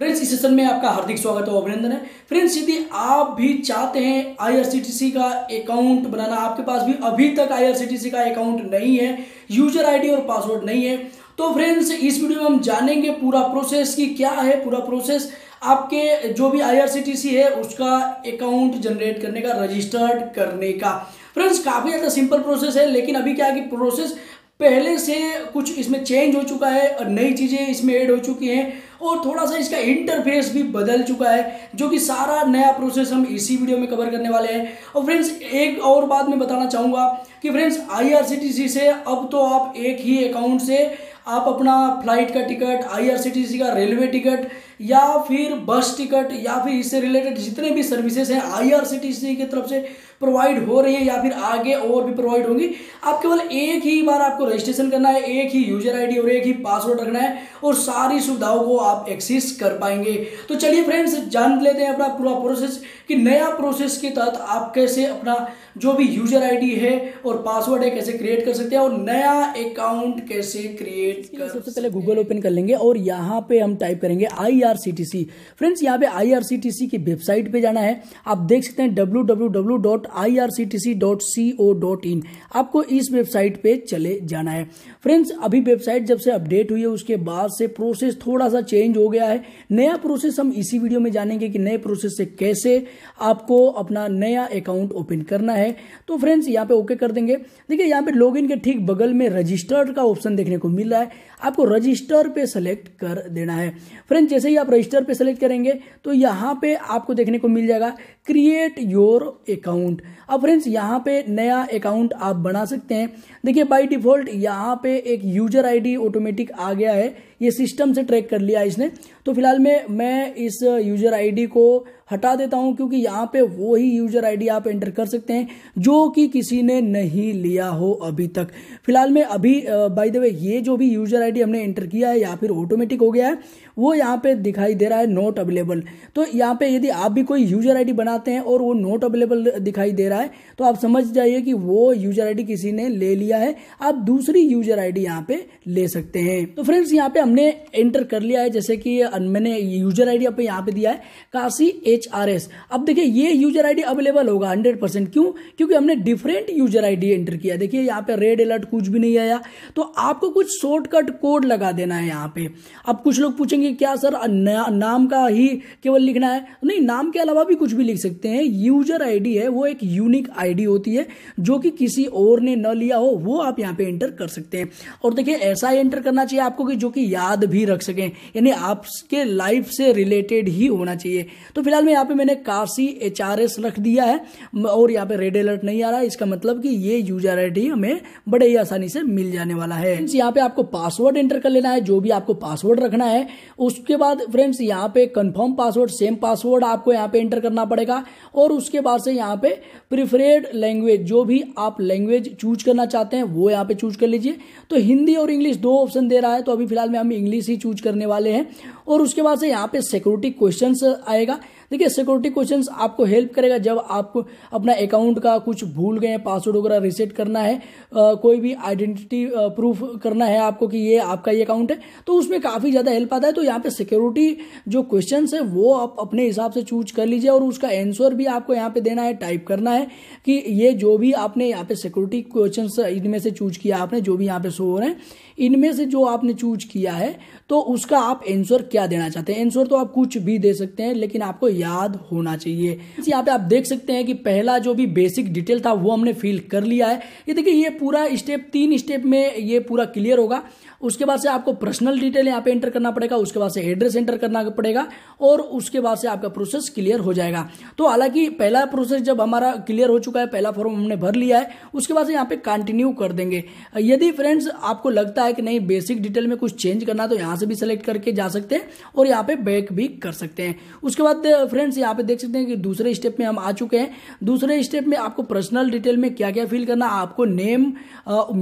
Friends इस session में आपका हार्दिक स्वागत और अभिनंदन है फ्रेंड्स यदि आप भी चाहते हैं आईआरसीटीसी का अकाउंट बनाना आपके पास भी अभी तक आईआरसीटीसी का अकाउंट नहीं है यूजर आईडी और पासवर्ड नहीं है तो फ्रेंड्स इस वीडियो में हम जानेंगे पूरा प्रोसेस की क्या है पूरा प्रोसेस आपके जो भी आई है उसका अकाउंट जनरेट करने का रजिस्टर्ड करने का फ्रेंड्स काफ़ी ज़्यादा सिंपल प्रोसेस है लेकिन अभी क्या है कि प्रोसेस पहले से कुछ इसमें चेंज हो चुका है और नई चीज़ें इसमें ऐड हो चुकी हैं और थोड़ा सा इसका इंटरफेस भी बदल चुका है जो कि सारा नया प्रोसेस हम इसी वीडियो में कवर करने वाले हैं और फ्रेंड्स एक और बात मैं बताना चाहूँगा कि फ्रेंड्स आईआरसीटीसी से अब तो आप एक ही अकाउंट से आप अपना फ्लाइट का टिकट आईआरसीटीसी का रेलवे टिकट या फिर बस टिकट या फिर इससे रिलेटेड जितने भी सर्विसेज हैं आईआरसीटीसी की तरफ से प्रोवाइड हो रही है या फिर आगे और भी प्रोवाइड होंगी आप केवल एक ही बार आपको रजिस्ट्रेशन करना है एक ही यूजर आईडी और एक ही पासवर्ड रखना है और सारी सुविधाओं को आप एक्सेस कर पाएंगे तो चलिए फ्रेंड्स जान लेते हैं अपना पूरा प्रोसेस कि नया प्रोसेस के तहत आप कैसे अपना जो भी यूजर आईडी है और पासवर्ड है कैसे क्रिएट कर सकते हैं और नया अकाउंट कैसे क्रिएट कर सबसे पहले गूगल ओपन कर लेंगे और यहाँ पे हम टाइप करेंगे आई आईआरसीटीसी फ्रेंड्स यहाँ पे आईआरसीटीसी की वेबसाइट पे जाना है आप देख सकते हैं डब्ल्यू आपको इस वेबसाइट पे चले जाना है फ्रेंड्स अभी वेबसाइट जब से अपडेट हुई है उसके बाद से प्रोसेस थोड़ा सा चेंज हो गया है नया प्रोसेस हम इसी वीडियो में जानेंगे कि नए प्रोसेस से कैसे आपको अपना नया अकाउंट ओपन करना है तो फ्रेंड्स यहाँ पे ओके कर देंगे देखिए यहाँ पे लॉग के ठीक बगल में रजिस्टर्ड का ऑप्शन देखने को मिल रहा है आपको रजिस्टर पे सेलेक्ट कर देना है फ्रेंड्स जैसे ही आप रजिस्टर पे सेलेक्ट करेंगे तो यहाँ पे आपको देखने को मिल जाएगा क्रिएट योर अकाउंट अब फ्रेंड्स यहाँ पे नया अकाउंट आप बना सकते हैं देखिए बाय डिफॉल्ट यहाँ पे एक यूजर आईडी ऑटोमेटिक आ गया है ये सिस्टम से ट्रैक कर लिया इसने तो फिलहाल मैं मैं इस यूजर आईडी को हटा देता हूं क्योंकि यहाँ पे वो ही यूजर आईडी आप एंटर कर सकते हैं जो कि किसी ने नहीं लिया हो अभी तक फिलहाल मैं अभी बाय द वे ये जो भी यूजर आईडी हमने एंटर किया है या फिर ऑटोमेटिक हो गया है वो यहाँ पे दिखाई दे रहा है नॉट अवेलेबल तो यहाँ पे यदि आप भी कोई यूजर आईडी बनाते हैं और वो नॉट अवेलेबल दिखाई दे रहा है तो आप समझ जाइए कि वो यूजर आई किसी ने ले लिया है आप दूसरी यूजर आई यहाँ पे ले सकते हैं तो फ्रेंड्स यहाँ पे हमने एंटर कर लिया है जैसे कि मैंने यूजर आईडी डी यहाँ पे दिया है काशी एच आर एस अब देखिए ये यूजर आईडी अवेलेबल होगा हंड्रेड परसेंट क्यों क्योंकि हमने डिफरेंट यूजर आईडी एंटर किया देखिए यहाँ पे रेड अलर्ट कुछ भी नहीं आया तो आपको कुछ शॉर्टकट कोड लगा देना है यहाँ पे अब कुछ लोग पूछेंगे क्या सर ना, नाम का ही केवल लिखना है नहीं नाम के अलावा भी कुछ भी लिख सकते हैं यूजर आईडी है वो एक यूनिक आईडी होती है जो कि किसी और ने न लिया हो वो आप यहाँ पे एंटर कर सकते हैं और देखिए ऐसा एंटर करना चाहिए आपको कि जो कि याद भी रख सकें यानी आपके लाइफ से रिलेटेड ही होना चाहिए तो फिलहाल में यहाँ पे मैंने काशी एच रख दिया है और यहाँ पे रेड अलर्ट नहीं आ रहा है इसका मतलब कि ये यूजर आई हमें बड़े ही आसानी से मिल जाने वाला है फ्रेंड्स यहाँ पे आपको पासवर्ड एंटर कर लेना है जो भी आपको पासवर्ड रखना है उसके बाद फ्रेंड्स यहाँ पे कंफर्म पासवर्ड सेम पासवर्ड आपको यहाँ पे एंटर करना पड़ेगा और उसके बाद से यहाँ पे प्रिफरेड लैंग्वेज जो भी आप लैंग्वेज चूज करना चाहते हैं वो यहाँ पे चूज कर लीजिए तो हिंदी और इंग्लिश दो ऑप्शन दे रहा है तो अभी फिलहाल में हम इंग्लिश ही चूज करने वाले हैं और उसके बाद से यहाँ पे सिक्योरिटी क्वेश्चंस आएगा देखिए सिक्योरिटी क्वेश्चंस आपको हेल्प करेगा जब आप अपना अकाउंट का कुछ भूल गए पासवर्ड वगैरह रिसेट करना है आ, कोई भी आइडेंटिटी प्रूफ करना है आपको कि ये आपका ये अकाउंट है तो उसमें काफ़ी ज़्यादा हेल्प आता है तो यहाँ पे सिक्योरिटी जो क्वेश्चन है वो आप अपने हिसाब से चूज कर लीजिए और उसका एंसर भी आपको यहाँ पर देना है टाइप करना है कि ये जो भी आपने यहाँ पे सिक्योरिटी क्वेश्चन इनमें से चूज किया आपने जो भी यहाँ पे शो हो रहे हैं इनमें से जो आपने चूज किया है तो उसका आप एंसर क्या देना चाहते हैं एंसर तो आप कुछ भी दे सकते हैं लेकिन आपको याद होना चाहिए यहाँ पे आप देख सकते हैं कि पहला जो भी बेसिक डिटेल था वो हमने फिल कर लिया है ये देखिए ये पूरा स्टेप तीन स्टेप में ये पूरा क्लियर होगा उसके बाद से आपको पर्सनल डिटेल यहाँ पे एंटर करना पड़ेगा उसके बाद से एड्रेस एंटर करना पड़ेगा और उसके बाद से आपका प्रोसेस क्लियर हो जाएगा तो हालांकि पहला प्रोसेस जब हमारा क्लियर हो चुका है पहला फॉर्म हमने भर लिया है उसके बाद से यहाँ पे कंटिन्यू कर देंगे यदि फ्रेंड्स आपको लगता है है कि नहीं बेसिक डिटेल में कुछ चेंज करना है तो यहाँ से भी सिलेक्ट करके जा सकते हैं और यहाँ पे बैक भी कर सकते हैं उसके बाद फ्रेंड्स यहाँ पे देख सकते हैं कि दूसरे स्टेप में हम आ चुके हैं दूसरे स्टेप में आपको पर्सनल डिटेल में क्या क्या फिल करना आपको नेम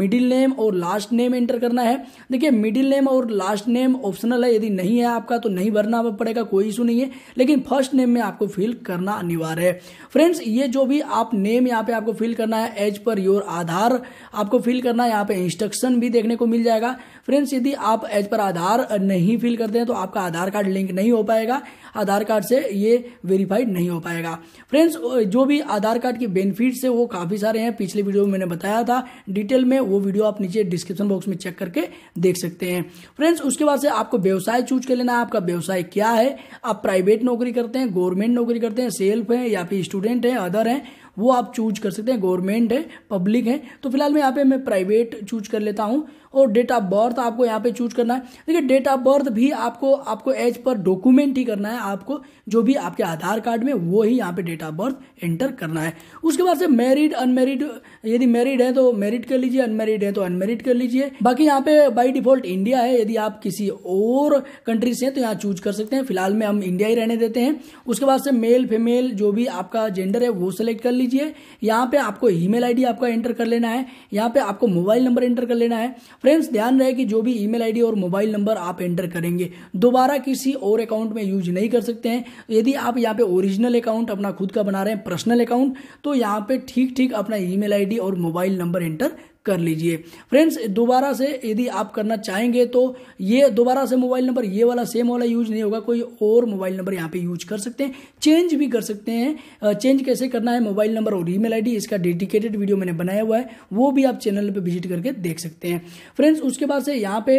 मिडिल नेम और लास्ट नेम एंटर करना है देखिए मिडिल नेम और लास्ट नेम ऑप्शनल है यदि नहीं है आपका तो नहीं भरना पड़ेगा कोई इशू नहीं है लेकिन फर्स्ट नेम में आपको फिल करना अनिवार्य है फ्रेंड्स ये जो भी आप नेम यहाँ पे आपको फिल करना है एज पर योर आधार आपको फिल करना है यहाँ पे इंस्ट्रक्शन भी देखने को मिल जाएगा जाएगा फ्रेंड्स यदि आप एज पर आधार नहीं फिल करते हैं तो आपका आधार कार्ड लिंक नहीं हो पाएगा आधार कार्ड से ये वेरीफाइड नहीं हो पाएगा फ्रेंड्स जो भी आधार कार्ड के बेनिफिट्स है वो काफ़ी सारे हैं पिछले वीडियो में मैंने बताया था डिटेल में वो वीडियो आप नीचे डिस्क्रिप्शन बॉक्स में चेक करके देख सकते हैं फ्रेंड्स उसके बाद से आपको व्यवसाय चूज कर लेना है आपका व्यवसाय क्या है आप प्राइवेट नौकरी करते हैं गवर्नमेंट नौकरी करते हैं सेल्फ हैं या फिर स्टूडेंट हैं अदर हैं वो आप चूज कर सकते हैं गवर्नमेंट है पब्लिक है तो फिलहाल मैं यहाँ पे मैं प्राइवेट चूज कर लेता हूँ और डेट ऑफ बर्थ आपको यहाँ पे चूज करना है देखिए डेट ऑफ बर्थ भी आपको आपको एज पर डॉक्यूमेंट ही करना है आपको जो भी आपके आधार कार्ड में वो ही यहाँ पे डेट ऑफ बर्थ एंटर करना है उसके बाद से मैरिड अनमेरिड यदि मैरिड है तो मेरिड कर लीजिए अनमेरिड है तो अनमेरिड कर लीजिए बाकी यहाँ पे बाई डिफॉल्ट इंडिया है यदि आप किसी और कंट्री से तो यहाँ चूज कर सकते हैं फिलहाल में हम इंडिया ही रहने देते हैं उसके बाद से मेल फीमेल जो भी आपका जेंडर है वो सिलेक्ट कर लीजिए यहाँ पे आपको ईमेल आईडी आपका एंटर कर लेना है यहाँ पे आपको मोबाइल नंबर एंटर कर लेना है फ्रेंड्स ध्यान रहे कि जो भी ईमेल आईडी और मोबाइल नंबर आप एंटर करेंगे दोबारा किसी और अकाउंट में यूज नहीं कर सकते हैं यदि आप यहाँ पे ओरिजिनल अकाउंट अपना खुद का बना रहे हैं पर्सनल अकाउंट तो यहाँ पे ठीक ठीक अपना ईमेल आईडी और मोबाइल नंबर एंटर कर लीजिए फ्रेंड्स दोबारा से यदि आप करना चाहेंगे तो ये दोबारा से मोबाइल नंबर ये वाला सेम वाला यूज नहीं होगा कोई और मोबाइल नंबर यहाँ पे यूज कर सकते हैं चेंज भी कर सकते हैं चेंज कैसे करना है मोबाइल नंबर और ईमेल आईडी इसका डेडिकेटेड वीडियो मैंने बनाया हुआ है वो भी आप चैनल पर विजिट करके देख सकते हैं फ्रेंड्स उसके बाद से यहाँ पे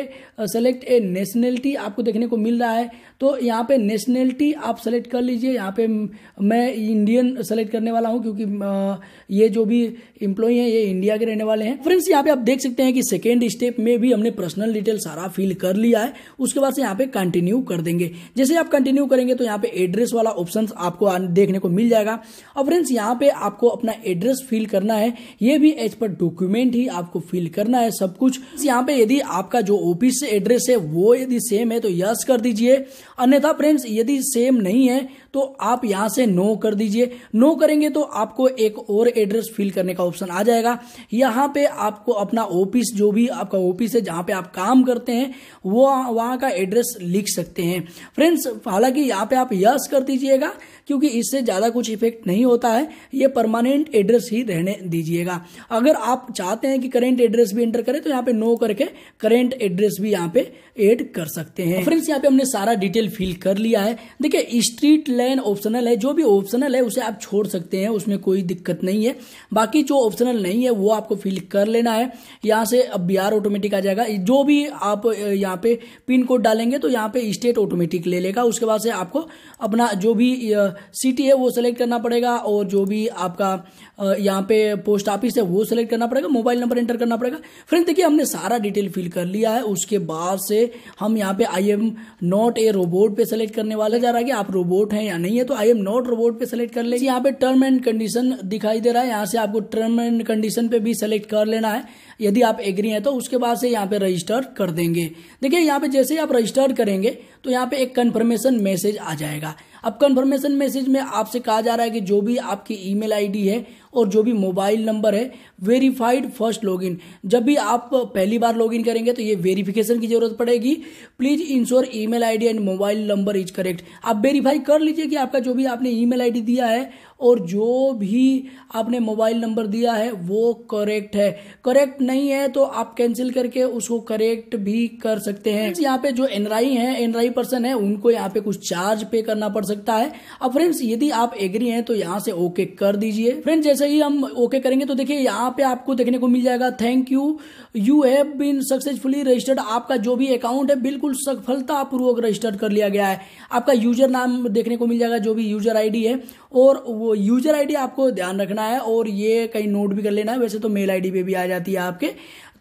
सेलेक्ट ए नेशनैलिटी आपको देखने को मिल रहा है तो यहाँ पे नेशनैलिटी आप सेलेक्ट कर लीजिए यहाँ पे मैं इंडियन सेलेक्ट करने वाला हूँ क्योंकि ये जो भी इंप्लॉई है ये इंडिया के रहने वाले हैं फ्रेंड्स यहाँ पे आप देख सकते हैं कि सेकेंड स्टेप में भी हमने पर्सनल डिटेल सारा फिल कर लिया है उसके बाद से यहाँ पे कंटिन्यू कर देंगे जैसे आप कंटिन्यू करेंगे तो यहाँ पे एड्रेस वाला ऑप्शन आपको देखने को मिल जाएगा और फ्रेंड्स यहाँ पे आपको अपना एड्रेस फिल करना है ये भी एज पर डॉक्यूमेंट ही आपको फिल करना है सब कुछ यहाँ पे यदि आपका जो ऑफिस एड्रेस है वो यदि सेम है तो यस कर दीजिए अन्यथा फ्रेंड्स यदि सेम नहीं है तो आप यहां से नो कर दीजिए नो करेंगे तो आपको एक और एड्रेस फिल करने का ऑप्शन आ जाएगा यहां पे आपको अपना ऑफिस जो भी आपका ऑफिस है जहां पे आप काम करते हैं वो वहां का एड्रेस लिख सकते हैं फ्रेंड्स हालांकि यहाँ पे आप यस कर दीजिएगा क्योंकि इससे ज़्यादा कुछ इफेक्ट नहीं होता है ये परमानेंट एड्रेस ही रहने दीजिएगा अगर आप चाहते हैं कि करेंट एड्रेस भी एंटर करें तो यहाँ पे नो करके करेंट एड्रेस भी यहाँ पे एड कर सकते हैं फ्रेंड्स हाँ। यहाँ पे हमने सारा डिटेल फिल कर लिया है देखिए स्ट्रीट लेवल रैन ऑप्शनल है जो भी ऑप्शनल है उसे आप छोड़ सकते हैं उसमें कोई दिक्कत नहीं है बाकी जो ऑप्शनल नहीं है वो आपको फिल कर लेना है यहाँ से अब बिहार ऑटोमेटिक आ जाएगा जो भी आप यहाँ पे पिन कोड डालेंगे तो यहाँ पे स्टेट ऑटोमेटिक ले लेगा उसके बाद से आपको अपना जो भी सिटी है वो सेलेक्ट करना पड़ेगा और जो भी आपका यहाँ पे पोस्ट ऑफिस है वो सेलेक्ट करना पड़ेगा मोबाइल नंबर एंटर करना पड़ेगा फ्रेंड देखिए हमने सारा डिटेल फिल कर लिया है उसके बाद से हम यहाँ पे I am not a robot पे सेलेक्ट करने वाले जा रहा है कि आप रोबोट हैं या नहीं है तो आई एम नॉट रोबोट पे सेलेक्ट कर लेंगे यहाँ पे टर्म एंड कंडीशन दिखाई दे रहा है यहाँ से आपको टर्म एंड कंडीशन पे भी सेलेक्ट कर लेना है यदि आप एग्री हैं तो उसके बाद से यहाँ पे रजिस्टर कर देंगे देखिए यहाँ पे जैसे ही आप रजिस्टर करेंगे तो यहाँ पे एक कन्फर्मेशन मैसेज आ जाएगा अब कन्फर्मेशन मैसेज में आपसे कहा जा रहा है कि जो भी आपकी ईमेल आईडी है और जो भी मोबाइल नंबर है वेरीफाइड फर्स्ट लॉगिन जब भी आप पहली बार लॉगिन करेंगे तो ये वेरीफिकेशन की जरूरत पड़ेगी please ensure email ID and mobile number is correct आप वेरीफाई कर लीजिए कि आपका जो भी आपने ईमेल आईडी दिया है और जो भी आपने मोबाइल नंबर दिया है वो करेक्ट है करेक्ट नहीं है तो आप कैंसिल करके उसको करेक्ट भी कर सकते हैं यहाँ पे जो एनराई है एनराई पर्सन है उनको यहाँ पे कुछ चार्ज पे करना पड़ सकता है अब फ्रेंड्स यदि आप एग्री हैं तो यहाँ से ओके कर दीजिए फ्रेंड्स जैसे जैसे ही हम ओके करेंगे तो देखिए यहाँ पे आपको देखने को मिल जाएगा thank you you have been successfully registered आपका जो भी अकाउंट है बिल्कुल सफलतापूर्वक रजिस्टर्ड कर लिया गया है आपका यूजर नाम देखने को मिल जाएगा जो भी यूजर आईडी है और वो यूजर आईडी आपको ध्यान रखना है और ये कहीं नोट भी कर लेना है वैसे तो मेल आईडी पे भी आ जाती है आपके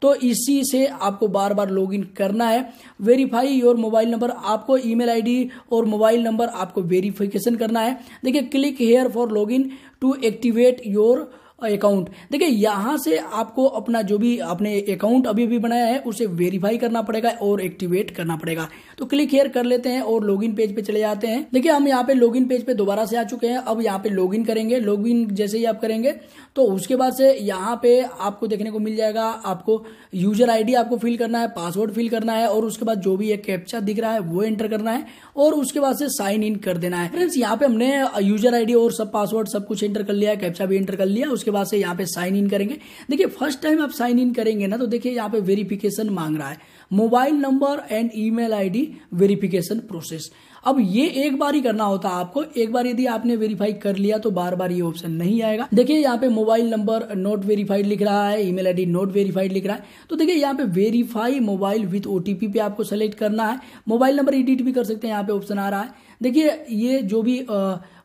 तो इसी से आपको बार बार लॉगिन करना है वेरीफाई योर मोबाइल नंबर आपको ईमेल आईडी और मोबाइल नंबर आपको वेरीफिकेशन करना है देखिए click here for login to activate your account देखिए यहां से आपको अपना जो भी आपने अकाउंट अभी भी बनाया है उसे वेरीफाई करना पड़ेगा और एक्टिवेट करना पड़ेगा तो क्लिक हेयर कर लेते हैं और लॉग पेज पे चले जाते हैं देखिए हम यहाँ पे लॉग पेज पे दोबारा से आ चुके हैं अब यहाँ पे लॉग करेंगे लॉग जैसे ही आप करेंगे तो उसके बाद से यहाँ पे आपको देखने को मिल जाएगा आपको यूजर आई आपको फिल करना है पासवर्ड फिल करना है और उसके बाद जो भी एक कैप्चा दिख रहा है वो एंटर करना है और उसके बाद से साइन इन कर देना है फ्रेंड्स यहाँ पे हमने यूजर आई और सब पासवर्ड सब कुछ एंटर कर लिया है कैप्चा भी एंटर कर लिया उसके बाद से यहाँ पे साइन इन करेंगे देखिए फर्स्ट टाइम आप साइन इन करेंगे ना तो देखिए यहाँ पे वेरिफिकेशन मांग रहा है mobile number and email ID verification process अब ये एक बार ही करना होता है आपको एक बार यदि आपने वेरीफाई कर लिया तो बार बार ये ऑप्शन नहीं आएगा देखिए यहाँ पे मोबाइल नंबर नॉट वेरीफाइड लिख रहा है ईमेल आईडी नॉट वेरीफाइड लिख रहा है तो देखिए यहाँ पे वेरीफाई मोबाइल विथ ओटीपी पे आपको सेलेक्ट करना है मोबाइल नंबर एडिट भी कर सकते हैं यहाँ पे ऑप्शन आ रहा है देखिए ये जो भी आ,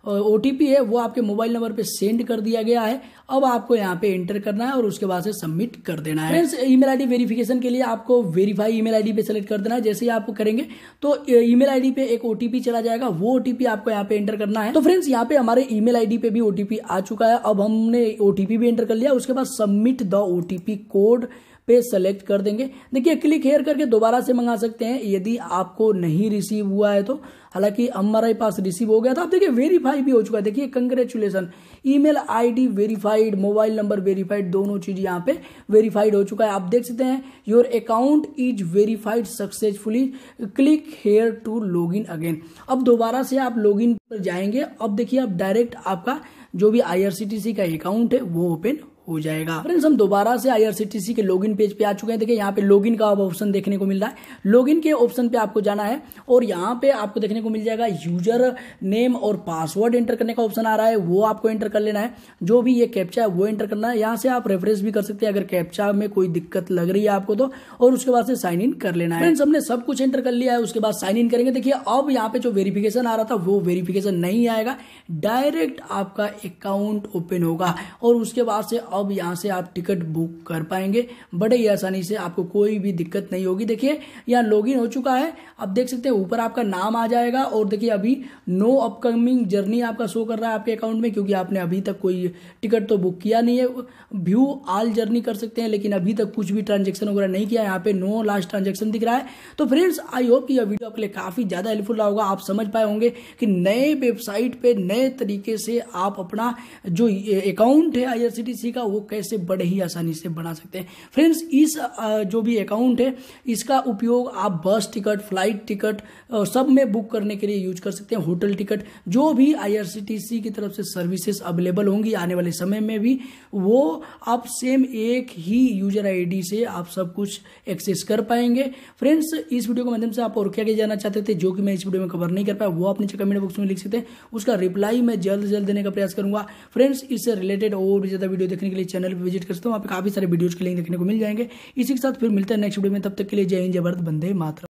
ओ है वो आपके मोबाइल नंबर पर सेंड कर दिया गया है अब आपको यहाँ पे एंटर करना है और उसके बाद से सबमिट कर देना है फ्रेंड्स ईमेल आईडी वेरिफिकेशन के लिए आपको वेरीफाई ईमेल आईडी पे सेलेक्ट कर देना है जैसे ही आपको करेंगे तो ईमेल आईडी पे एक ओटीपी चला जाएगा वो ओटीपी आपको यहाँ पे एंटर करना है तो फ्रेंड्स यहाँ पे हमारे ई मेल पे भी ओटीपी आ चुका है अब हमने ओटीपी भी एंटर कर लिया उसके बाद सबमिट द ओटीपी कोड पे सेलेक्ट कर देंगे देखिए क्लिक हेयर करके दोबारा से मंगा सकते हैं यदि आपको नहीं रिसीव हुआ है तो हालांकि हमारे पास रिसीव हो गया था आप देखिए वेरीफाई भी हो चुका है देखिए congratulations email ID verified mobile number verified दोनों चीज यहाँ पे वेरीफाइड हो चुका है आप देख सकते हैं your account is verified successfully click here to log in again अब दोबारा से आप लॉग इन पर जाएंगे अब देखिए आप डायरेक्ट आपका जो भी आई का अकाउंट है वो ओपन हो जाएगा फ्रेंड्स हम दोबारा से आईआरसीटीसी के लॉगिन पेज पे आ चुके हैं देखिए यहाँ पे लॉगिन का ऑप्शन देखने को मिल रहा है लॉगिन के ऑप्शन पे आपको जाना है और यहाँ पे आपको देखने को मिल जाएगा यूजर नेम और पासवर्ड एंटर करने का ऑप्शन आ रहा है वो आपको एंटर कर लेना है जो भी ये कैप्चा है वो एंटर करना है यहाँ से आप रेफरेंस भी कर सकते हैं अगर कैप्चा में कोई दिक्कत लग रही है आपको तो और उसके बाद से साइन इन कर लेना है फ्रेंड्स हमने सब कुछ एंटर कर लिया है उसके बाद साइन इन करेंगे देखिए अब यहाँ पे जो वेरिफिकेशन आ रहा था वो वेरिफिकेशन नहीं आएगा डायरेक्ट आपका अकाउंट ओपन होगा और उसके बाद से अब यहाँ से आप टिकट बुक कर पाएंगे बड़े ही आसानी से आपको कोई भी दिक्कत नहीं होगी देखिए यहाँ लॉगिन हो चुका है अब देख सकते हैं ऊपर आपका नाम आ जाएगा और देखिए अभी नो अपकमिंग जर्नी आपका शो कर रहा है आपके अकाउंट में क्योंकि आपने अभी तक कोई टिकट तो बुक किया नहीं है व्यू आल जर्नी कर सकते हैं लेकिन अभी तक कुछ भी ट्रांजेक्शन वगैरह नहीं किया यहाँ पे नो लास्ट ट्रांजेक्शन दिख रहा है तो फ्रेंड्स आई होप कि यह वीडियो आपके लिए काफ़ी ज़्यादा हेल्पफुल रहा होगा आप समझ पाए होंगे कि नए वेबसाइट पर नए तरीके से आप अपना जो अकाउंट है आई का वो कैसे बड़े ही आसानी से बना सकते हैं फ्रेंड्स इस जो भी अकाउंट है इसका उपयोग आप बस टिकट फ्लाइट टिकट सब में बुक करने के लिए यूज कर सकते हैं होटल टिकट जो भी आई की तरफ से सर्विसेज अवेलेबल होंगी आने वाले समय में भी वो आप सेम एक ही यूजर आई से आप सब कुछ एक्सेस कर पाएंगे फ्रेंड्स इस वीडियो के माध्यम से आप और क्या क्या जाना चाहते थे जो कि मैं इस वीडियो में कवर नहीं कर पाया वो आप नीचे कमेंट बॉक्स में लिख सकते हैं उसका रिप्लाई मैं जल्द जल्द देने का प्रयास करूंगा फ्रेंड्स इससे रिलेटेड और भी ज़्यादा वीडियो देखने के लिए चैनल पर विजिट कर सकते हो वहाँ पर काफ़ी सारे वीडियोज़ के लिंक देखने को मिल जाएंगे इसी के साथ फिर मिलता है नेक्स्ट वीडियो में तब तक के लिए जय हिंद जय बंदे मात्र